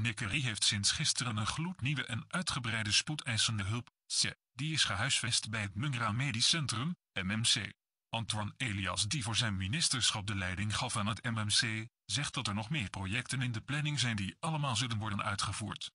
Nickerie heeft sinds gisteren een gloednieuwe en uitgebreide spoedeisende hulp, C. Die is gehuisvest bij het Mungra Medisch Centrum, MMC. Antoine Elias die voor zijn ministerschap de leiding gaf aan het MMC, zegt dat er nog meer projecten in de planning zijn die allemaal zullen worden uitgevoerd.